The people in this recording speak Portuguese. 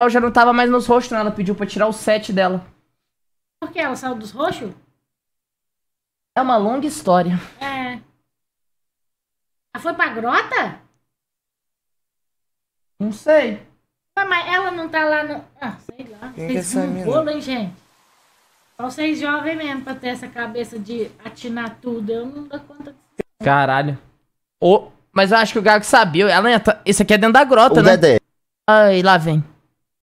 Ela já não tava mais nos roxos, não. Né? Ela pediu pra tirar o set dela. Por que ela saiu dos roxos? É uma longa história. É. Ela foi pra grota? Não sei. Mas ela não tá lá no. Ah, sei lá. Quem é vocês bolo, hein, gente? Só vocês jovens mesmo pra ter essa cabeça de atinar tudo. Eu não dou conta disso. Caralho. Oh, mas eu acho que o Gago sabia. Ela entra... Tá- aqui é dentro da grota, o né? Dedé. Ai, lá vem.